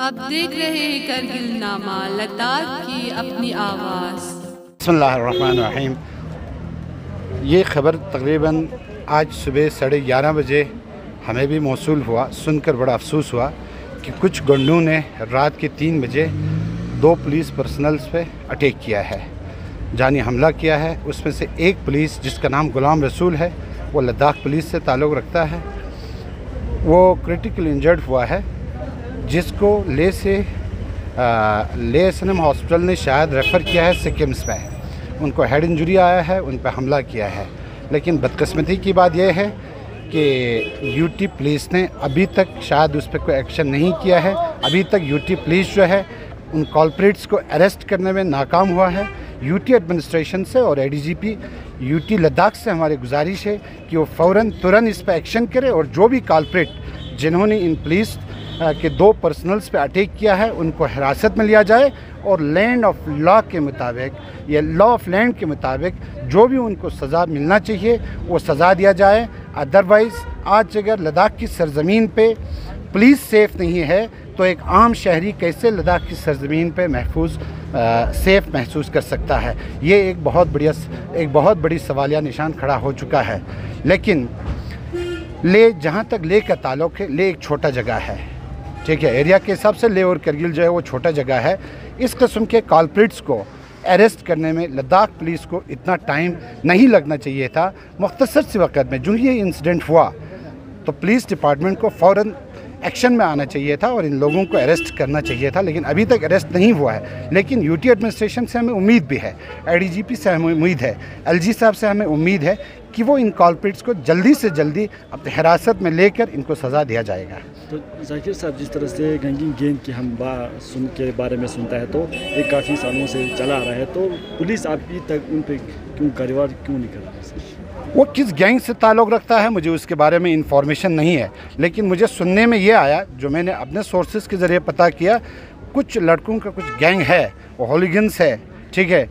आप देख रहे हैं करगिल नामा लद्दाख की अपनी आवाज़ रहीम ये खबर तकरीबन आज सुबह साढ़े ग्यारह बजे हमें भी मौसू हुआ सुनकर बड़ा अफसोस हुआ कि कुछ गंडों ने रात के तीन बजे दो पुलिस पर्सनल्स पे अटैक किया है जानी हमला किया है उसमें से एक पुलिस जिसका नाम गुलाम रसूल है वो लद्दाख पुलिस से ताल्लुक़ रखता है वो क्रिटिकल इंजर्ड हुआ है जिसको ले से ले एस हॉस्पिटल ने शायद रेफ़र किया है सिक्किम्स में उनको हेड इंजरी आया है उन पर हमला किया है लेकिन बदकस्मती की बात यह है कि यूटी पुलिस ने अभी तक शायद उस पर कोई एक्शन नहीं किया है अभी तक यूटी पुलिस जो है उन कॉलप्रेट्स को अरेस्ट करने में नाकाम हुआ है यूटी एडमिनिस्ट्रेशन से और एडीजीपी यूटी लद्दाख से हमारी गुजारिश है कि वो फ़ौर तुरंत इस पर एक्शन करे और जो भी कॉलप्रेट जिन्होंने इन पुलिस के दो पर्सनल्स पे अटैक किया है उनको हिरासत में लिया जाए और लैंड ऑफ लॉ के मुताबिक या लॉ ऑफ लैंड के मुताबिक जो भी उनको सज़ा मिलना चाहिए वो सज़ा दिया जाए अदरवाइज़ आज अगर लद्दाख की सरजमीन पे पुलिस सेफ़ नहीं है तो एक आम शहरी कैसे लद्दाख की सरजमीन पे महफूज सेफ़ महसूस कर सकता है ये एक बहुत बढ़िया एक बहुत बड़ी सवालिया निशान खड़ा हो चुका है लेकिन ले जहाँ तक ले का ताल्लुक है ले एक छोटा जगह है ठीक है एरिया के हिसाब से ले और करगिल जो है वो छोटा जगह है इस कस्म के कॉलप्रिट्स को अरेस्ट करने में लद्दाख पुलिस को इतना टाइम नहीं लगना चाहिए था मख्तसर से वक्त में जो ये इंसिडेंट हुआ तो पुलिस डिपार्टमेंट को फ़ौर एक्शन में आना चाहिए था और इन लोगों को अरेस्ट करना चाहिए था लेकिन अभी तक अरेस्ट नहीं हुआ है लेकिन यूटी एडमिनिस्ट्रेशन से हमें उम्मीद भी है एडीजीपी से हमें उम्मीद है एलजी साहब से हमें उम्मीद है कि वो इन कॉलपेट्स को जल्दी से जल्दी अपने हिरासत में लेकर इनको सज़ा दिया जाएगा तो जाकिर साहब जिस तरह से गंगी गेंद की हम बा सुन के बारे में सुनता है तो ये काफ़ी सालों से चला आ रहा है तो पुलिस अभी तक उन पर क्यों कार्यवाही क्यों नहीं कर रही वो किस गैंग से ताल्लुक़ रखता है मुझे उसके बारे में इंफॉर्मेशन नहीं है लेकिन मुझे सुनने में ये आया जो मैंने अपने सोर्सेज के ज़रिए पता किया कुछ लड़कों का कुछ गैंग है वो हॉलीगन्स है ठीक है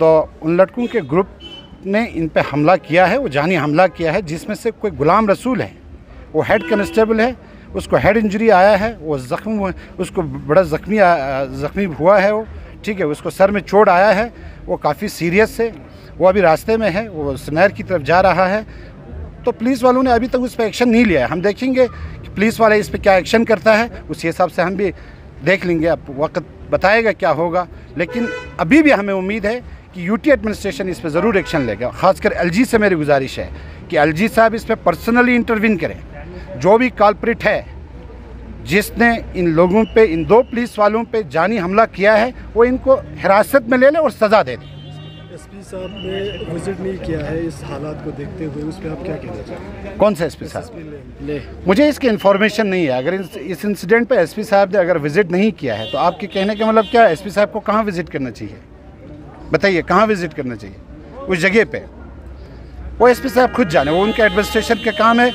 तो उन लड़कों के ग्रुप ने इन पर हमला किया है वो जानी हमला किया है जिसमें से कोई गुलाम रसूल है वो हेड कॉन्स्टेबल है उसको हेड इंजरी आया है वो ज़ख्म उसको बड़ा ज़ख्मी ज़ख्मी हुआ है वो ठीक है उसको सर में चोट आया है वो काफ़ी सीरियस है वो अभी रास्ते में है वो स्नैर की तरफ जा रहा है तो पुलिस वालों ने अभी तक उस पर एक्शन नहीं लिया है हम देखेंगे कि पुलिस वाला इस पर क्या एक्शन करता है उसी हिसाब से हम भी देख लेंगे अब वक्त बताएगा क्या होगा लेकिन अभी भी हमें उम्मीद है कि यूटी एडमिनिस्ट्रेशन इस पर ज़रूर एक्शन लेगा खासकर एलजी से मेरी गुजारिश है कि एलजी साहब इस पर पर्सनली इंटरविन करें जो भी कॉलप्रिट है जिसने इन लोगों पे इन दो पुलिस वालों पे जानी हमला किया है वो इनको हिरासत में ले लें और सज़ा दे दें एसपी साहब ने विजिट नहीं किया है इस हालात को देखते हुए उस पर आप क्या कहना चाहेंगे कौन सा एसपी साहब ले मुझे इसकी इन्फॉर्मेशन नहीं है अगर इस इंसिडेंट एस एसपी साहब ने अगर विजिट नहीं किया है तो आपके कहने का मतलब क्या एसपी साहब को कहाँ विजिट करना चाहिए बताइए कहाँ विजिट करना चाहिए उस जगह पर वो पी साहब खुद जाने वो उनके एडमिनिस्ट्रेशन का काम है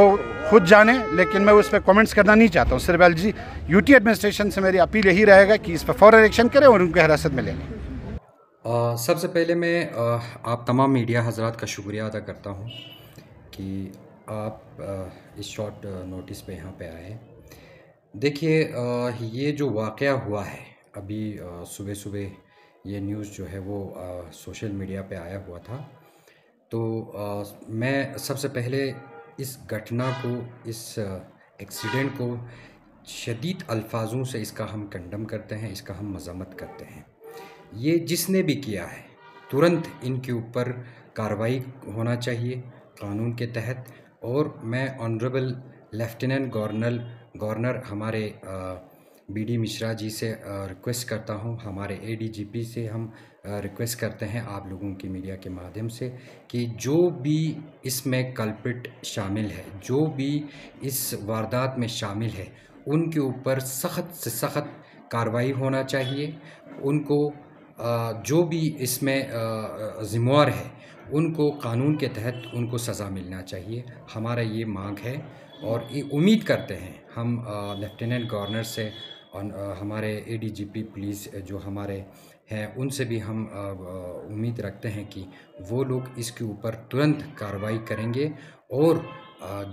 वो खुद जाने लेकिन मैं उस पर कॉमेंट्स करना नहीं चाहता हूँ सिर्फ एल जी यूटी एडमिनिस्ट्रेशन से मेरी अपील यही रहेगा कि इस पर फौरन एक्शन करें और उनको हिरासत में ले लें सबसे पहले मैं आप तमाम मीडिया हजरात का शुक्रिया अदा करता हूँ कि आप इस शॉर्ट नोटिस पे यहाँ पे आए देखिए ये जो वाक़ हुआ है अभी सुबह सुबह ये न्यूज़ जो है वो सोशल मीडिया पे आया हुआ था तो मैं सबसे पहले इस घटना को इस एक्सीडेंट को शदीद अल्फाजों से इसका हम कंडम करते हैं इसका हम मजम्मत करते हैं ये जिसने भी किया है तुरंत इनके ऊपर कार्रवाई होना चाहिए कानून के तहत और मैं ऑनरेबल लेफ्टिनेंट गवर्नर गवर्नर हमारे बी डी मिश्रा जी से रिक्वेस्ट करता हूँ हमारे एडीजीपी से हम रिक्वेस्ट करते हैं आप लोगों की मीडिया के माध्यम से कि जो भी इसमें कल्पिट शामिल है जो भी इस वारदात में शामिल है उनके ऊपर सख्त से सख्त कार्रवाई होना चाहिए उनको जो भी इसमें ज़िम्मेवार है उनको कानून के तहत उनको सज़ा मिलना चाहिए हमारा ये मांग है और ये उम्मीद करते हैं हम लेफ्टिनेंट गवर्नर से और हमारे एडीजीपी पुलिस जो हमारे हैं उनसे भी हम उम्मीद रखते हैं कि वो लोग इसके ऊपर तुरंत कार्रवाई करेंगे और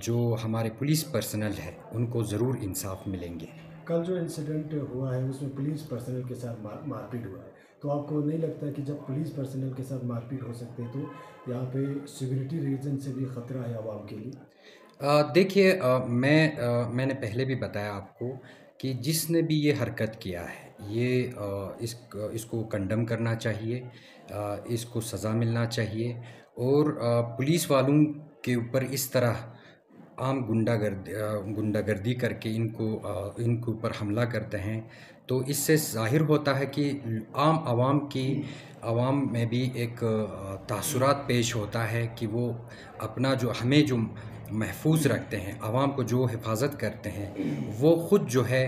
जो हमारे पुलिस पर्सनल है उनको ज़रूर इंसाफ मिलेंगे कल जो इंसिडेंट हुआ है उसमें पुलिस पर्सनल के साथ मार मारपीट हुआ है तो आपको नहीं लगता कि जब पुलिस पर्सनल के साथ मारपीट हो सकते हैं तो यहाँ पे सिक्योरिटी रीजन से भी ख़तरा है आवाम के लिए देखिए मैं आ, मैंने पहले भी बताया आपको कि जिसने भी ये हरकत किया है ये आ, इस इसको कंडम करना चाहिए आ, इसको सज़ा मिलना चाहिए और पुलिस वालों के ऊपर इस तरह आम गुंडागर्द गुंडागर्दी करके इनको इनके ऊपर हमला करते हैं तो इससे जाहिर होता है कि आम आवाम की आवाम में भी एक तासुरात पेश होता है कि वो अपना जो हमें जो महफूज रखते हैं आवाम को जो हिफाजत करते हैं वो ख़ुद जो है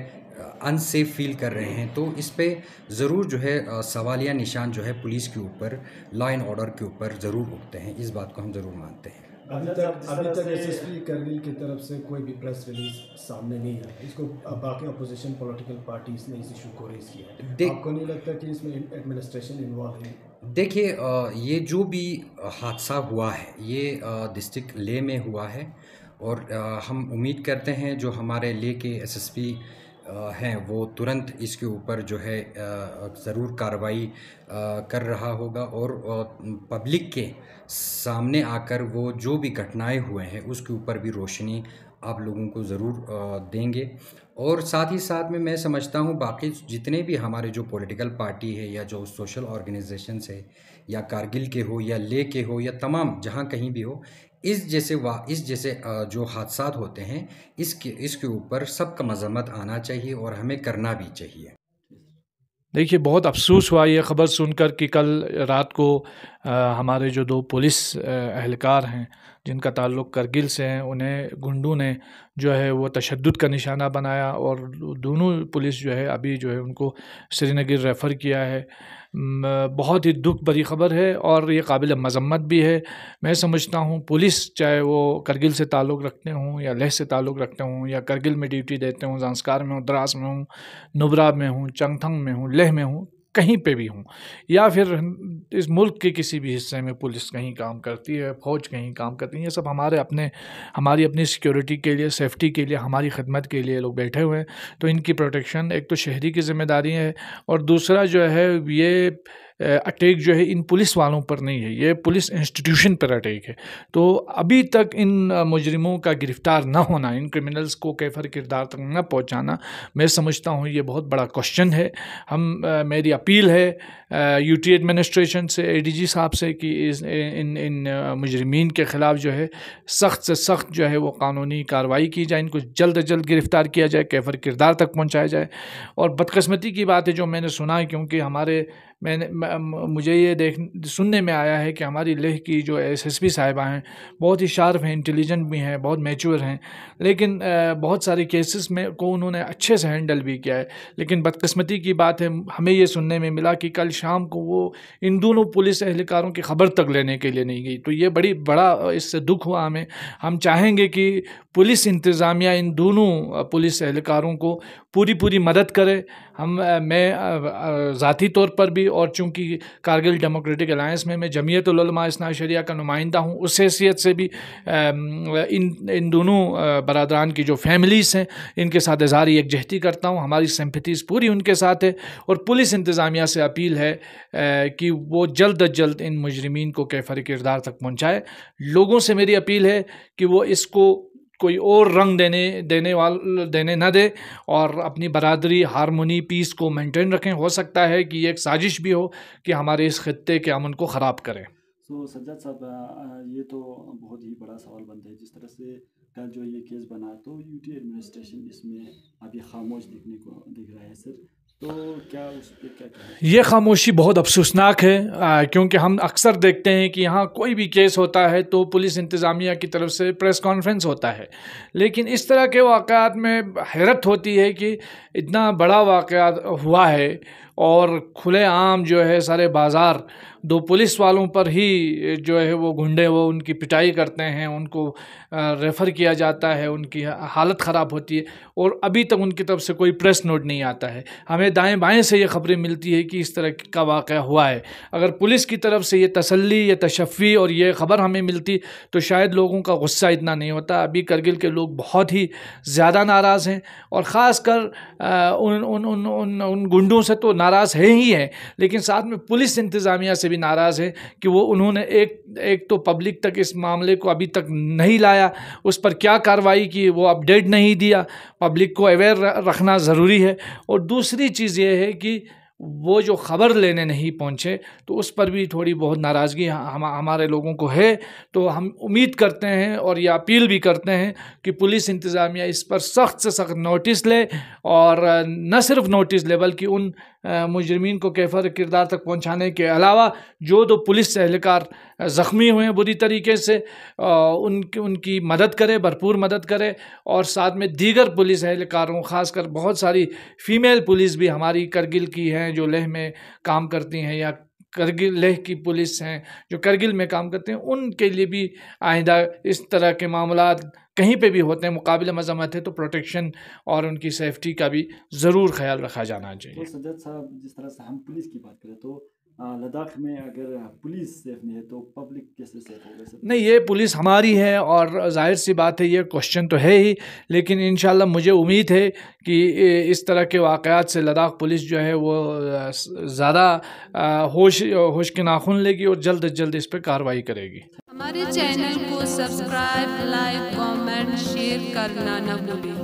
अनसेफ फील कर रहे हैं तो इस पर ज़रूर जो है सवालिया निशान जो है पुलिस के ऊपर लॉ एंड ऑर्डर के ऊपर ज़रूर उठते हैं इस बात को हम ज़रूर मानते हैं अभी तक अभी तक एस करगिल की तरफ से कोई भी प्रेस रिलीज सामने नहीं आया इसको बाकी अपोजिशन पॉलिटिकल पार्टीज ने इस इशू को रेज किया है आपको नहीं लगता कि इसमें एडमिनिस्ट्रेशन इन्वॉल्व है देखिए ये जो भी हादसा हुआ है ये डिस्ट्रिक्ट ले में हुआ है और हम उम्मीद करते हैं जो हमारे ले के एसएसपी हैं वो तुरंत इसके ऊपर जो है ज़रूर कार्रवाई कर रहा होगा और पब्लिक के सामने आकर वो जो भी घटनाएं हुए हैं उसके ऊपर भी रोशनी आप लोगों को ज़रूर देंगे और साथ ही साथ में मैं समझता हूँ बाकी जितने भी हमारे जो पॉलिटिकल पार्टी है या जो सोशल ऑर्गेनाइजेशन है या कारगिल के हो या ले के हो या तमाम जहाँ कहीं भी हो इस जैसे वा इस जैसे जो हादसा होते हैं इसके इसके ऊपर सबका मजम्मत आना चाहिए और हमें करना भी चाहिए देखिए बहुत अफसोस हुआ ये ख़बर सुनकर कि कल रात को आ, हमारे जो दो पुलिस एहलकार हैं जिनका ताल्लुक करगिल से हैं उन्हें गुंडू ने जो है वो तशद का निशाना बनाया और दोनों पुलिस जो है अभी जो है उनको श्रीनगर रेफ़र किया है बहुत ही दुख भरी ख़बर है और ये काबिल मजम्मत भी है मैं समझता हूँ पुलिस चाहे वो करगिल से ताल्लुक़ रखते हों या लह से ताल्लुक़ रखते हों या करगिल में ड्यूटी देते हों जानसकार में हों द्रास में हों नुबरा में हों चंगथंग में हों लह में हों कहीं पे भी हूँ या फिर इस मुल्क के किसी भी हिस्से में पुलिस कहीं काम करती है फ़ौज कहीं काम करती है ये सब हमारे अपने हमारी अपनी सिक्योरिटी के लिए सेफ्टी के लिए हमारी खदमत के लिए लोग बैठे हुए हैं तो इनकी प्रोटेक्शन एक तो शहरी की ज़िम्मेदारी है और दूसरा जो है ये अटैक जो है इन पुलिस वालों पर नहीं है ये पुलिस इंस्टीट्यूशन पर अटैक है तो अभी तक इन मुजरिमों का गिरफ्तार ना होना इन क्रिमिनल्स को कैफर किरदार तक न पहुंचाना मैं समझता हूँ ये बहुत बड़ा क्वेश्चन है हम आ, मेरी अपील है यू टी एडमिनिस्ट्रेशन से ए डी जी साहब से कि इस, इन इन मुजरमीन के ख़िलाफ़ जो है सख्त से सख्त जो है वो कानूनी कार्रवाई की जाए इनको जल्द अज जल्द गिरफ़्तार किया जाए कैफर किरदार तक पहुँचाया जाए और बदकस्मती की बात है जो मैंने सुना है क्योंकि हमारे मैंने मुझे ये देख सुनने में आया है कि हमारी लेह की जो एस एस पी साहिबा हैं बहुत ही शार्प हैं इंटेलिजेंट भी हैं बहुत मेच्योर हैं लेकिन बहुत सारे केसेस में को उन्होंने अच्छे से हैंडल भी किया है लेकिन बदकस्मती की बात है हमें ये सुनने में मिला कि कल शाम को वो इन दोनों पुलिस एहलकारों की खबर तक लेने के लिए नहीं गई तो ये बड़ी बड़ा इससे दुख हुआ हमें हम चाहेंगे कि पुलिस इंतज़ामिया इन दोनों पुलिस एहलकारों को पूरी पूरी मदद करे हम मैं ज़ाती तौर पर भी और चूँकि कारगिल डेमोक्रेटिक अलायंस में मैं जमीयत इसना शरिया का नुमाइंदा हूँ उस हैसियत से भी इन इन दोनों बरदरान की जो फैमिलीज़ हैं इनके साथ इजहार यकजहती करता हूँ हमारी सिम्पथीज़ पूरी उनके साथ है और पुलिस इंतज़ामिया से अपील है कि वो जल्द अज जल्द इन मुजरमीन को कैफर किरदार तक पहुँचाए लोगों से मेरी अपील है कि वो इसको कोई और रंग देने देने वाल देने ना दे और अपनी बरदरी हारमोनी पीस को मेंटेन रखें हो सकता है कि एक साजिश भी हो कि हमारे इस खत्े के अमन को ख़राब करें सो so, सज्जाद साहब ये तो बहुत ही बड़ा सवाल बनता है जिस तरह से कल जो ये केस बना तो यूटी एडमिनिस्ट्रेशन इसमें अभी खामोश देखने को दिख रहा है सर तो ये खामोशी बहुत अफसोसनाक है क्योंकि हम अक्सर देखते हैं कि यहाँ कोई भी केस होता है तो पुलिस इंतज़ामिया की तरफ से प्रेस कॉन्फ्रेंस होता है लेकिन इस तरह के वाक़ात में हैरत होती है कि इतना बड़ा वाक़ हुआ है और खुलेआम जो है सारे बाज़ार दो पुलिस वालों पर ही जो है वो गुंडे वो उनकी पिटाई करते हैं उनको रेफ़र किया जाता है उनकी हालत ख़राब होती है और अभी तक उनकी तरफ से कोई प्रेस नोट नहीं आता है हमें दाएं बाएं से ये ख़बरें मिलती है कि इस तरह का वाक़ हुआ है अगर पुलिस की तरफ से ये तसल्ली या तशफ़ी और ये ख़बर हमें मिलती तो शायद लोगों का गुस्सा इतना नहीं होता अभी करगिल के लोग बहुत ही ज़्यादा नाराज़ हैं और ख़ास कर उन उन उन उन, उन गुंडों से तो नाराज़ है ही है लेकिन साथ में पुलिस इंतज़ामिया से भी नाराज़ है कि वो उन्होंने एक एक तो पब्लिक तक इस मामले को अभी तक नहीं लाया उस पर क्या कार्रवाई की वो अपडेट नहीं दिया पब्लिक को अवेयर रखना ज़रूरी है और दूसरी चीज़ ये है कि वो जो ख़बर लेने नहीं पहुँचे तो उस पर भी थोड़ी बहुत नाराज़गी हम हमारे लोगों को है तो हम उम्मीद करते हैं और ये अपील भी करते हैं कि पुलिस इंतज़ामिया इस पर सख्त से सख्त नोटिस ले और न सिर्फ नोटिस ले बल्कि उन मुजरमीन को कैफर किरदार तक पहुँचाने के अलावा जो दो पुलिस एहलकार ज़ख्मी हुए हैं बुरी तरीके से उनकी उनकी मदद करे भरपूर मदद करे और साथ में दीगर पुलिस एहलकारों ख़ासकर बहुत सारी फ़ीमेल पुलिस भी हमारी करगिल की हैं जो लेह में काम करती हैं या करगिल लेह की पुलिस हैं जो करगिल में काम करते हैं उनके लिए भी आइंदा इस तरह के मामला कहीं पे भी होते हैं मुकाबले मजम्मत है तो प्रोटेक्शन और उनकी सेफ्टी का भी ज़रूर ख्याल रखा जाना चाहिए तो सज्जद साहब जिस तरह से हम पुलिस की बात करें तो लद्दाख में अगर पुलिस सेफ नहीं है तो पब्लिक कैसे सेफ होगा नहीं ये पुलिस हमारी है और जाहिर सी बात है ये क्वेश्चन तो है ही लेकिन इन मुझे उम्मीद है कि इस तरह के वाक़ात से लद्दाख पुलिस जो है वो ज़्यादा होश होश के नाखून लेगी और जल्द अज जल्द इस पर कार्रवाई करेगी हमारे चैनल को सब्सक्राइब लाइक कमेंट शेयर करना ना भूलें